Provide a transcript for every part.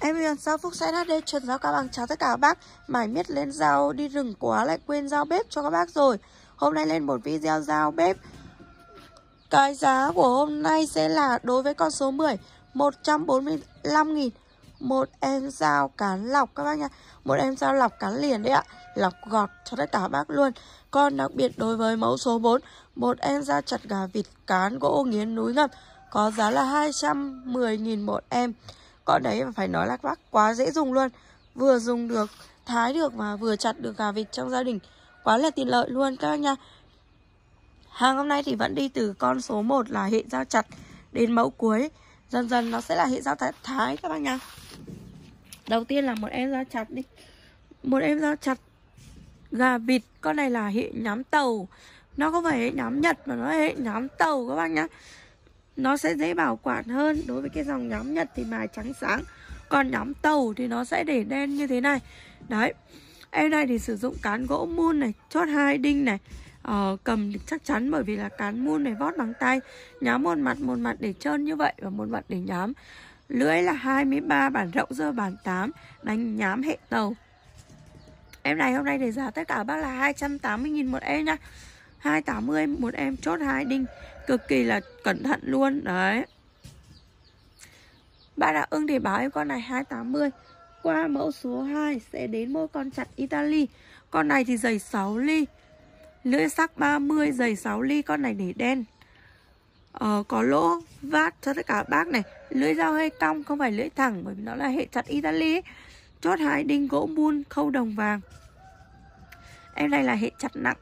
Em Huyền Giao Phúc sẽ HD chuẩn giáo các bằng chào tất cả các bác Mải miết lên rau đi rừng quá lại quên rau bếp cho các bác rồi Hôm nay lên một video rau bếp Cái giá của hôm nay sẽ là đối với con số 10 145 nghìn Một em dao cán lọc các bác nha Một em dao lọc cán liền đấy ạ Lọc gọt cho tất cả các bác luôn Còn đặc biệt đối với mẫu số 4 Một em dao chặt gà vịt cán gỗ nghiến núi ngập Có giá là 210 nghìn một em con đấy phải nói là bác quá dễ dùng luôn Vừa dùng được, thái được và vừa chặt được gà vịt trong gia đình Quá là tiện lợi luôn các bác nha Hàng hôm nay thì vẫn đi từ con số 1 là hệ dao chặt đến mẫu cuối Dần dần nó sẽ là hệ dao thái, thái các bác nha Đầu tiên là một em dao chặt đi Một em dao chặt gà vịt Con này là hệ nhóm tàu Nó không phải hệ nhóm Nhật mà nó hệ nhóm tàu các bác nhá nó sẽ dễ bảo quản hơn đối với cái dòng nhóm nhật thì mài trắng sáng còn nhóm tàu thì nó sẽ để đen như thế này đấy em này thì sử dụng cán gỗ mun này chốt hai đinh này ờ, cầm chắc chắn bởi vì là cán mun này vót bằng tay nhám một mặt một mặt để trơn như vậy và một mặt để nhám lưỡi là 23 bản rộng dơ bản 8 đánh nhám hệ tàu em này hôm nay để giá tất cả bác là 280.000 một em nha 2,80 một em chốt hai đinh cực kỳ là cẩn thận luôn đấy bạn đã ưng thì báo em con này 280 qua mẫu số 2 sẽ đến mẫu con chặt Italy con này thì dày 6 ly lưỡi sắc 30 dày 6 ly con này để đen ờ, có lỗ vát cho tất cả bác này lưỡi dao hơi cong không phải lưỡi thẳng bởi vì nó là hệ chặt Italy chốt hai đinh gỗ buôn khâu đồng vàng em này là hệ chặt nặng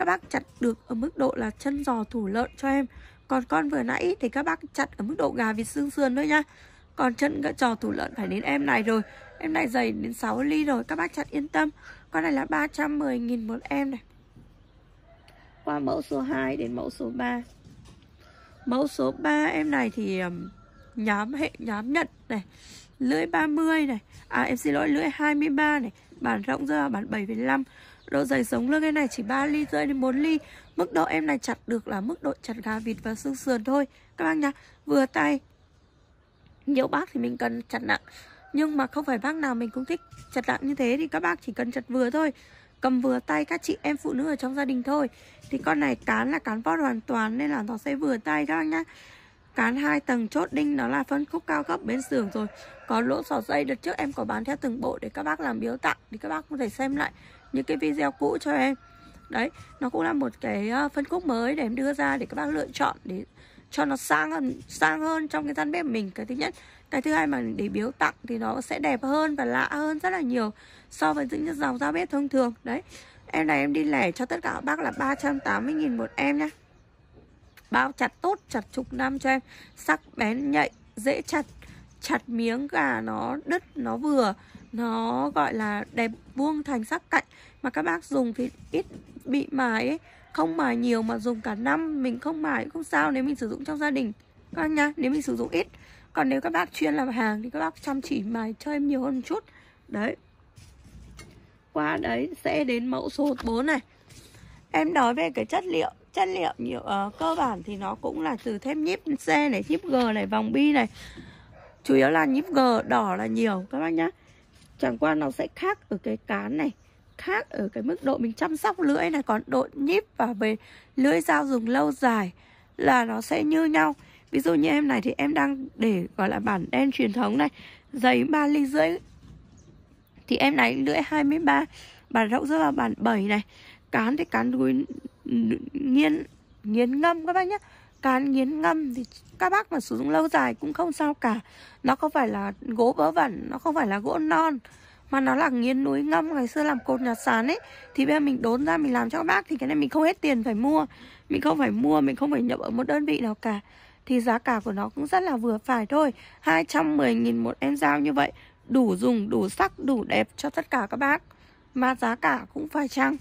các bác chặt được ở mức độ là chân giò thủ lợn cho em còn con vừa nãy thì các bác chặt ở mức độ gà vịt xương sườn thôi nha còn chân giò thủ lợn phải đến em này rồi em này dày đến 6 ly rồi các bác chặt yên tâm con này là 310.000 một em này qua mẫu số 2 đến mẫu số 3 mẫu số 3 em này thì nhóm hệ nhóm nhận này lưỡi 30 này à em xin lỗi lưỡi 23 này bản rộng ra bàn 7,5 Độ dày sống lưng em này chỉ 3 ly rơi đến 4 ly Mức độ em này chặt được là mức độ chặt gà vịt và xương sườn thôi Các bác nhá, vừa tay Nhiều bác thì mình cần chặt nặng Nhưng mà không phải bác nào mình cũng thích chặt nặng như thế Thì các bác chỉ cần chặt vừa thôi Cầm vừa tay các chị em phụ nữ ở trong gia đình thôi Thì con này cán là cán vót hoàn toàn Nên là nó sẽ vừa tay các bác nhá Cán hai tầng chốt đinh nó là phân khúc cao cấp bên sườn rồi Có lỗ sỏ dây đợt trước em có bán theo từng bộ để các bác làm biếu tặng Thì các bác có thể xem lại những cái video cũ cho em đấy nó cũng là một cái ờ, phân khúc mới để em đưa ra để các bác lựa chọn để cho nó sang hơn sang hơn trong cái gian bếp mình cái thứ nhất cái thứ hai mà để biếu tặng thì nó sẽ đẹp hơn và lạ hơn rất là nhiều so với những dòng da bếp thông thường đấy em này em đi lẻ cho tất cả các bác là 380.000 một em nhé bao chặt tốt chặt chục năm cho em sắc bén nhạy dễ chặt chặt miếng gà nó đứt nó vừa nó gọi là đẹp vuông thành sắc cạnh mà các bác dùng thì ít bị mài ấy không mài nhiều mà dùng cả năm mình không mài cũng không sao nếu mình sử dụng trong gia đình các bác nhá nếu mình sử dụng ít còn nếu các bác chuyên làm hàng thì các bác chăm chỉ mài cho em nhiều hơn một chút đấy qua đấy sẽ đến mẫu số 4 này em nói về cái chất liệu chất liệu nhiều uh, ờ, cơ bản thì nó cũng là từ thép nhíp xe này nhíp G này vòng bi này chủ yếu là nhíp G đỏ là nhiều các bác nhá chẳng qua nó sẽ khác ở cái cán này khác ở cái mức độ mình chăm sóc lưỡi này còn độ nhíp và về lưỡi dao dùng lâu dài là nó sẽ như nhau ví dụ như em này thì em đang để gọi là bản đen truyền thống này giấy ba ly rưỡi thì em này lưỡi 23 bản rộng rất là bản 7 này cán thì cán đuôi nghiêng nghiến ngâm các bác nhé cán nghiến ngâm thì các bác mà sử dụng lâu dài cũng không sao cả nó không phải là gỗ bớ vẩn nó không phải là gỗ non mà nó là nghiến núi ngâm ngày xưa làm cột nhà sàn ấy thì bây giờ mình đốn ra mình làm cho các bác thì cái này mình không hết tiền phải mua mình không phải mua mình không phải nhập ở một đơn vị nào cả thì giá cả của nó cũng rất là vừa phải thôi 210.000 một em dao như vậy đủ dùng đủ sắc đủ đẹp cho tất cả các bác mà giá cả cũng phải chăng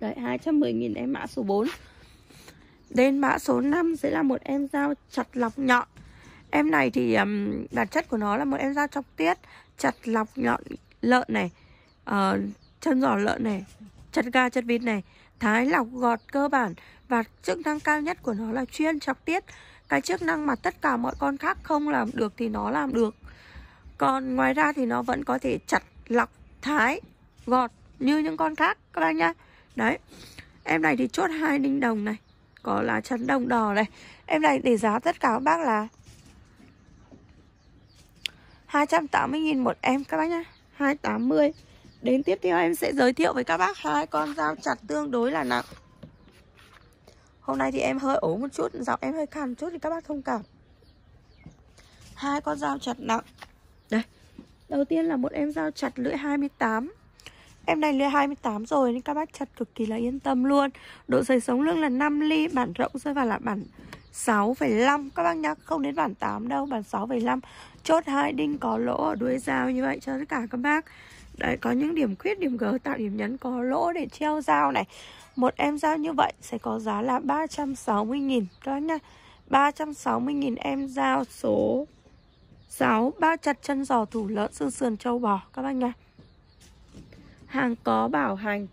đấy 210.000 em mã số 4 Đến mã số 5 sẽ là một em dao chặt lọc nhọn Em này thì um, bản chất của nó là một em dao chọc tiết Chặt lọc nhọn lợn này uh, Chân giò lợn này Chặt ga chặt vịt này Thái lọc gọt cơ bản Và chức năng cao nhất của nó là chuyên chọc tiết Cái chức năng mà tất cả mọi con khác không làm được thì nó làm được Còn ngoài ra thì nó vẫn có thể chặt lọc thái gọt như những con khác các bác nhá Đấy Em này thì chốt hai đinh đồng này có lá chắn đồng đỏ này Em này để giá tất cả các bác là 280.000 một em các bác nhá 280 Đến tiếp theo em sẽ giới thiệu với các bác hai con dao chặt tương đối là nặng Hôm nay thì em hơi ốm một chút Giọng em hơi khàn chút thì các bác thông cảm hai con dao chặt nặng Đây Đầu tiên là một em dao chặt lưỡi 28 Em này lên 28 rồi nên các bác chặt cực kỳ là yên tâm luôn Độ dày sống lưng là 5 ly Bản rộng rơi vào là bản 6,5 Các bác nhá, không đến bản 8 đâu Bản 6,5 Chốt hai đinh có lỗ ở đuôi dao như vậy cho tất cả các bác Đấy có những điểm khuyết điểm gờ tạo điểm nhấn có lỗ để treo dao này Một em dao như vậy sẽ có giá là 360.000 Các bác nhá 360.000 em dao số 6 Ba chặt chân giò thủ lợn xương sườn trâu bò Các bác nhá hàng có bảo hành.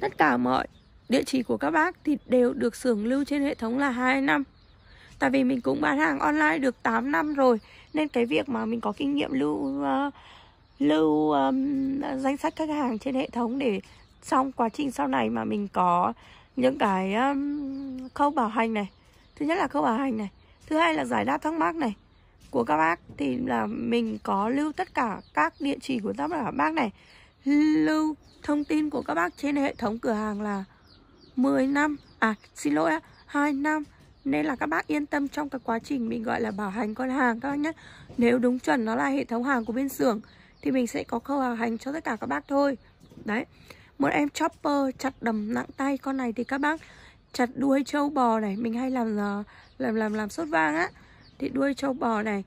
Tất cả mọi địa chỉ của các bác thì đều được xưởng lưu trên hệ thống là 2 năm. Tại vì mình cũng bán hàng online được 8 năm rồi nên cái việc mà mình có kinh nghiệm lưu uh, lưu um, danh sách khách hàng trên hệ thống để trong quá trình sau này mà mình có những cái um, khâu bảo hành này. Thứ nhất là khâu bảo hành này, thứ hai là giải đáp thắc mắc này của các bác thì là mình có lưu tất cả các địa chỉ của tất cả các bác này lưu thông tin của các bác trên hệ thống cửa hàng là 10 năm à xin lỗi 2 năm nên là các bác yên tâm trong cái quá trình mình gọi là bảo hành con hàng các bác nhé nếu đúng chuẩn nó là hệ thống hàng của bên xưởng thì mình sẽ có khâu bảo hành cho tất cả các bác thôi đấy một em chopper chặt đầm nặng tay con này thì các bác chặt đuôi trâu bò này mình hay làm ờ, làm làm làm sốt vang á thì đuôi trâu bò này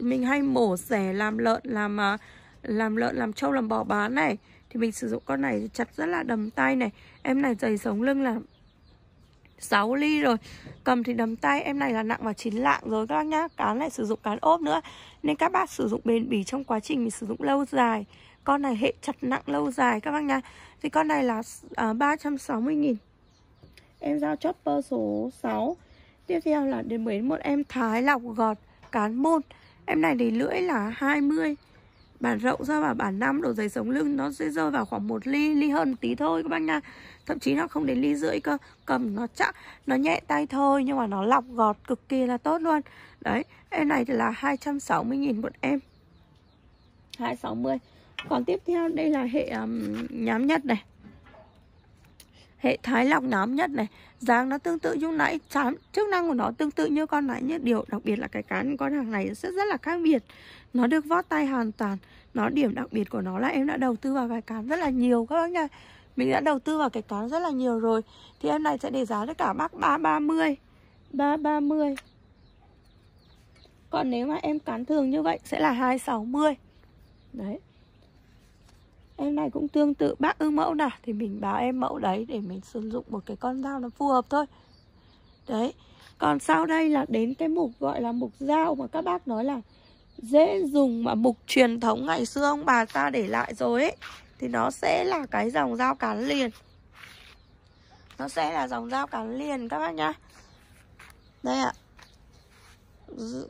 mình hay mổ xẻ làm lợn làm uh, làm lợn làm trâu làm bò bán này thì mình sử dụng con này chặt rất là đầm tay này em này dày sống lưng là 6 ly rồi Cầm thì đầm tay Em này là nặng vào 9 lạng rồi các bác nhá Cán lại sử dụng cán ốp nữa Nên các bác sử dụng bền bỉ trong quá trình mình sử dụng lâu dài Con này hệ chặt nặng lâu dài các bác nhá Thì con này là à, ba trăm sáu mươi nghìn Em giao chopper số 6 Tiếp theo là đến với một em thái lọc gọt cán môn Em này thì lưỡi là 20 bản rộng ra và bản 5 độ dày sống lưng nó sẽ rơi vào khoảng một ly ly hơn một tí thôi các bác nha thậm chí nó không đến ly rưỡi cơ cầm nó chắc nó nhẹ tay thôi nhưng mà nó lọc gọt cực kỳ là tốt luôn đấy em này thì là 260.000 một em 260 còn tiếp theo đây là hệ um, nhám nhất này hệ thái lọc nám nhất này dáng nó tương tự như nãy chám, chức năng của nó tương tự như con nãy nhé điều đặc biệt là cái cán con hàng này sẽ rất là khác biệt nó được vót tay hoàn toàn nó điểm đặc biệt của nó là em đã đầu tư vào cái cán rất là nhiều các bác nha mình đã đầu tư vào cái cán rất là nhiều rồi thì em này sẽ để giá tất cả bác ba ba mươi ba ba mươi còn nếu mà em cán thường như vậy sẽ là hai sáu mươi đấy này cũng tương tự bác ưng mẫu nào thì mình báo em mẫu đấy để mình sử dụng một cái con dao nó phù hợp thôi đấy còn sau đây là đến cái mục gọi là mục dao mà các bác nói là dễ dùng mà mục truyền thống ngày xưa ông bà ta để lại rồi ấy thì nó sẽ là cái dòng dao cán liền nó sẽ là dòng dao cán liền các bác nhá đây ạ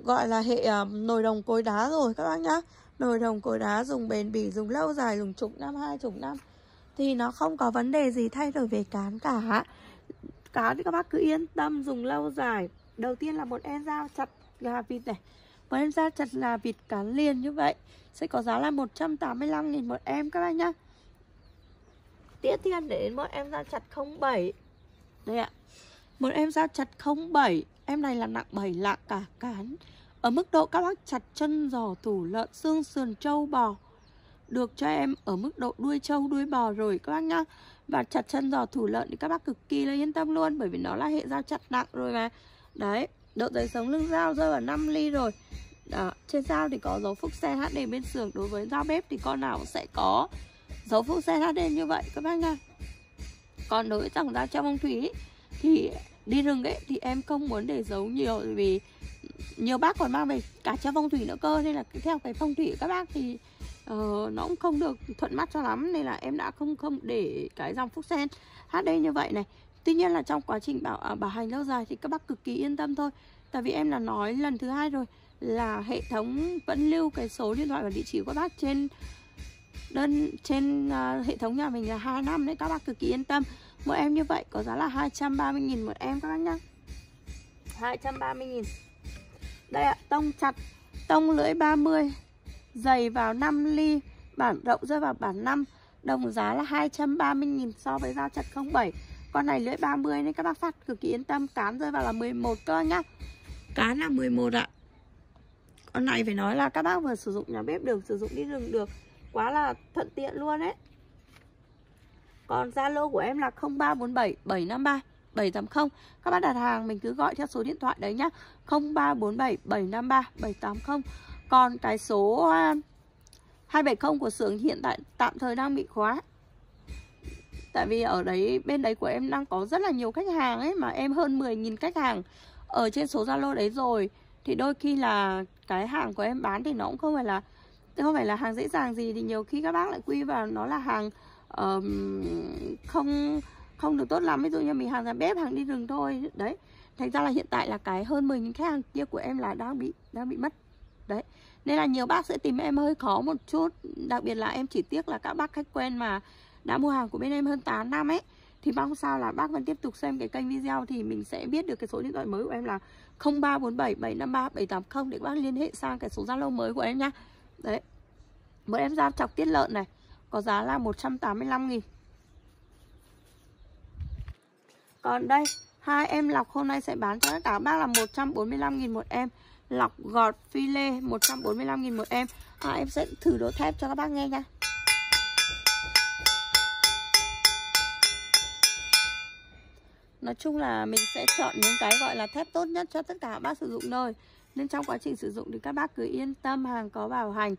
gọi là hệ à, nồi đồng cối đá rồi các bác nhá nồi đồng cối đá dùng bền bỉ dùng lâu dài dùng chục năm hai chục năm thì nó không có vấn đề gì thay đổi về cán cả cán thì các bác cứ yên tâm dùng lâu dài đầu tiên là một em dao chặt gà vịt này một em dao chặt gà vịt cán liền như vậy sẽ có giá là 185.000 một em các bác nhá tiếp theo đến một em dao chặt 07 đây ạ một em dao chặt 07 em này là nặng 7 lạng cả cán ở mức độ các bác chặt chân giò thủ lợn xương sườn trâu bò được cho em ở mức độ đuôi trâu đuôi bò rồi các bác nhá và chặt chân giò thủ lợn thì các bác cực kỳ là yên tâm luôn bởi vì nó là hệ dao chặt nặng rồi mà đấy độ dày sống lưng dao rơi vào 5 ly rồi đó, trên dao thì có dấu phúc sen HD bên sườn đối với dao bếp thì con nào cũng sẽ có dấu phúc sen HD như vậy các bác nha còn đối với dòng dao trong phong thủy thì đi rừng ấy thì em không muốn để dấu nhiều vì nhiều bác còn mang về cả cho phong thủy nữa cơ nên là theo cái phong thủy các bác thì uh, nó cũng không được thuận mắt cho lắm nên là em đã không không để cái dòng phúc sen hát đây như vậy này tuy nhiên là trong quá trình bảo à, bảo hành lâu dài thì các bác cực kỳ yên tâm thôi tại vì em là nói lần thứ hai rồi là hệ thống vẫn lưu cái số điện thoại và địa chỉ của các bác trên đơn trên uh, hệ thống nhà mình là 2 năm đấy các bác cực kỳ yên tâm mỗi em như vậy có giá là 230.000 một em các bác nhá 230.000 đây ạ, tông chặt Tông lưỡi 30 Dày vào 5 ly Bản rộng rơi vào bản 5 Đồng giá là 230.000 so với dao chặt 07 Con này lưỡi 30 nên các bác phát cực kỳ yên tâm Cán rơi vào là 11 cơ nhá Cán là 11 ạ Con này phải nói là các bác vừa sử dụng nhà bếp được Sử dụng đi rừng được Quá là thuận tiện luôn đấy Còn Zalo của em là 0347 753 780 Các bác đặt hàng mình cứ gọi theo số điện thoại đấy nhá 0347 753 780 Còn cái số 270 à, của xưởng hiện tại tạm thời đang bị khóa Tại vì ở đấy bên đấy của em đang có rất là nhiều khách hàng ấy Mà em hơn 10.000 khách hàng ở trên số Zalo đấy rồi Thì đôi khi là cái hàng của em bán thì nó cũng không phải là không phải là hàng dễ dàng gì Thì nhiều khi các bác lại quy vào nó là hàng um, không không được tốt lắm ví dụ như mình hàng giảm bếp hàng đi rừng thôi đấy thành ra là hiện tại là cái hơn 10 những khách hàng kia của em là đang bị đang bị mất đấy nên là nhiều bác sẽ tìm em hơi khó một chút đặc biệt là em chỉ tiếc là các bác khách quen mà đã mua hàng của bên em hơn 8 năm ấy thì mong sao là bác vẫn tiếp tục xem cái kênh video thì mình sẽ biết được cái số điện thoại mới của em là 0347 753 780 để bác liên hệ sang cái số Zalo mới của em nhá. Đấy. bữa em ra chọc tiết lợn này có giá là 185 000 Còn đây, hai em lọc hôm nay sẽ bán cho tất cả bác là 145.000 một em. Lọc gọt phi lê 145.000 một em. À, em sẽ thử đồ thép cho các bác nghe nha. Nói chung là mình sẽ chọn những cái gọi là thép tốt nhất cho tất cả các bác sử dụng nơi. Nên trong quá trình sử dụng thì các bác cứ yên tâm hàng có bảo hành.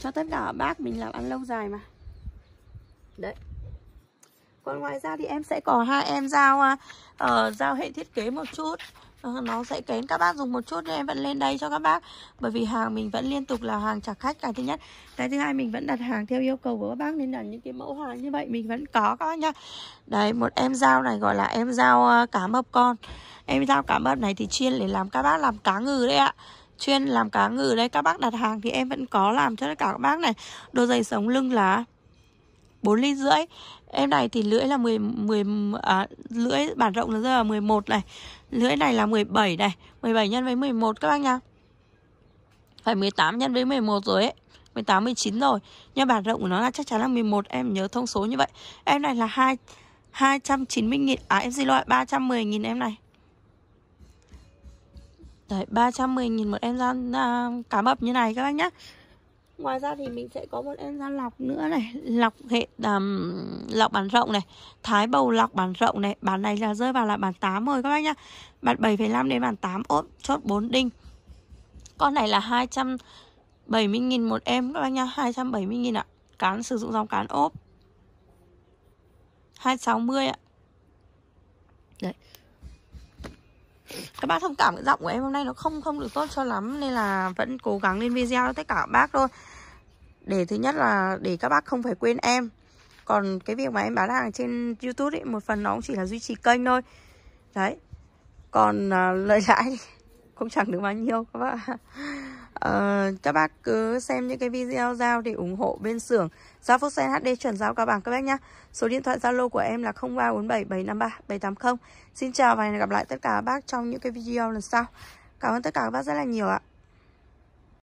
Cho tất cả các bác mình làm ăn lâu dài mà. Đấy còn ngoài ra thì em sẽ có hai em giao uh, giao hệ thiết kế một chút uh, nó sẽ kén các bác dùng một chút nhưng em vẫn lên đây cho các bác bởi vì hàng mình vẫn liên tục là hàng trả khách cái thứ nhất cái thứ hai mình vẫn đặt hàng theo yêu cầu của các bác nên là những cái mẫu hàng như vậy mình vẫn có các bác nhá đấy một em dao này gọi là em dao ờ, cá mập con em dao cá mập này thì chuyên để làm các bác làm cá ngừ đấy ạ chuyên làm cá ngừ đấy các bác đặt hàng thì em vẫn có làm cho tất cả các bác này đồ giày sống lưng là 4 ly rưỡi Em này thì lưỡi là 10, 10 à, lưỡi bản rộng nó rơi là 11 này. Lưỡi này là 17 này, 17 nhân với 11 các bác nhá. Phải 18 nhân với 11 rồi ấy. 18 19 rồi. Nhưng bản rộng của nó là chắc chắn là 11, em nhớ thông số như vậy. Em này là 2 290 000 à em xin lỗi 310 000 em này. Đấy 310 000 một em ra à, cá mập như này các bác nhá ngoài ra thì mình sẽ có một em da lọc nữa này lọc hệ um, lọc bản rộng này thái bầu lọc bản rộng này bản này là rơi vào là bản 8 rồi các bác nhá bản 7,5 đến bản 8 ốp chốt 4 đinh con này là 270.000 một em các bác nhá 270.000 ạ cán sử dụng dòng cán ốp 260 ạ đấy các bác thông cảm cái giọng của em hôm nay nó không không được tốt cho lắm nên là vẫn cố gắng lên video tất cả các bác thôi để thứ nhất là để các bác không phải quên em còn cái việc mà em bán hàng trên YouTube ấy một phần nó cũng chỉ là duy trì kênh thôi đấy còn à, lợi lãi cũng chẳng được bao nhiêu các bác à, các bác cứ xem những cái video giao để ủng hộ bên xưởng giao phúc sen HD chuẩn giao cao bằng các bác nhá số điện thoại zalo của em là 0347753780 xin chào và hẹn gặp lại tất cả các bác trong những cái video lần sau cảm ơn tất cả các bác rất là nhiều ạ